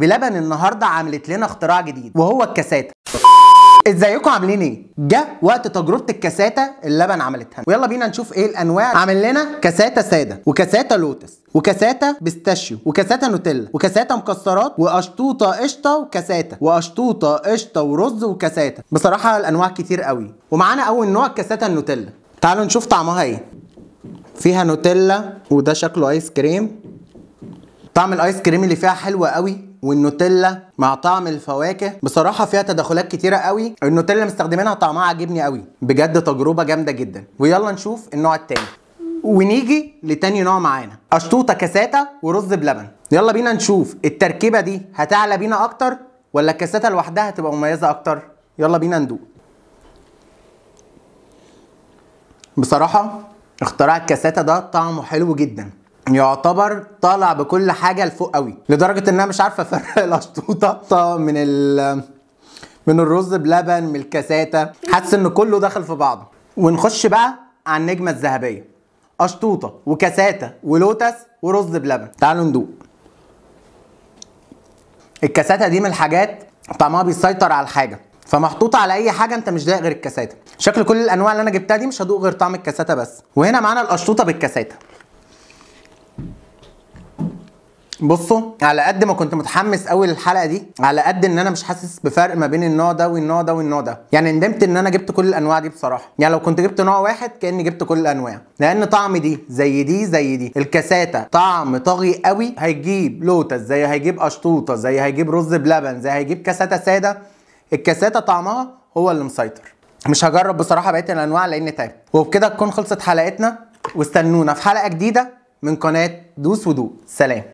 بلبن النهارده عملت لنا اختراع جديد وهو الكاساتا ازيكم عاملين ايه جه وقت تجربه الكاساتا اللبن عملتها ويلا بينا نشوف ايه الانواع عامل لنا كاساتا ساده وكاساتا لوتس وكاساتا بيستاشيو وكاساتا نوتيلا وكاساتا مكسرات واشطوطه قشطه وكاساتا واشطوطه قشطه ورز وكاساتا بصراحه الانواع كتير قوي ومعانا اول نوع كاساتا النوتيلا تعالوا نشوف طعمها ايه فيها نوتيلا وده شكله ايس كريم طعم الايس كريم اللي فيها حلو قوي والنوتيلا مع طعم الفواكه بصراحه فيها تدخلات كتيره قوي النوتيلا مستخدمينها طعمها عاجبني قوي بجد تجربه جامده جدا ويلا نشوف النوع التاني ونيجي لتاني نوع معانا اشطوطه كاساتا ورز بلبن يلا بينا نشوف التركيبه دي هتعلى بينا اكتر ولا الكاساتا لوحدها هتبقى مميزه اكتر يلا بينا ندوق بصراحه اختراع الكاساتا ده طعمه حلو جدا يعتبر طالع بكل حاجه لفوق قوي لدرجه ان انا مش عارفه افرق الاشطوطه من ال من الرز بلبن من الكاساتا حاسس ان كله دخل في بعضه ونخش بقى على النجمه الذهبيه اشطوطه وكاساتا ولوتس ورز بلبن تعالوا ندوق الكاساتا دي من الحاجات طعمها بيسيطر على الحاجه فمحطوطه على اي حاجه انت مش دايق غير الكاساتا شكل كل الانواع اللي انا جبتها دي مش هدوق غير طعم الكاساتا بس وهنا معانا القشطوطه بالكاساتا بصوا على قد ما كنت متحمس قوي للحلقه دي على قد ان انا مش حاسس بفرق ما بين النوع ده والنوع ده والنوع ده يعني ندمت ان انا جبت كل الانواع دي بصراحه يعني لو كنت جبت نوع واحد كاني جبت كل الانواع لان طعم دي زي دي زي دي الكاساتا طعم طاغي قوي هيجيب لوتس زي هيجيب قشطوطه زي هيجيب رز بلبن زي هيجيب كاساتا ساده الكاساتا طعمها هو اللي مسيطر مش هجرب بصراحه بقيه الانواع لان تعب وبكده تكون خلصت حلقتنا واستنونا في حلقه جديده من قناه دوس ودوق سلام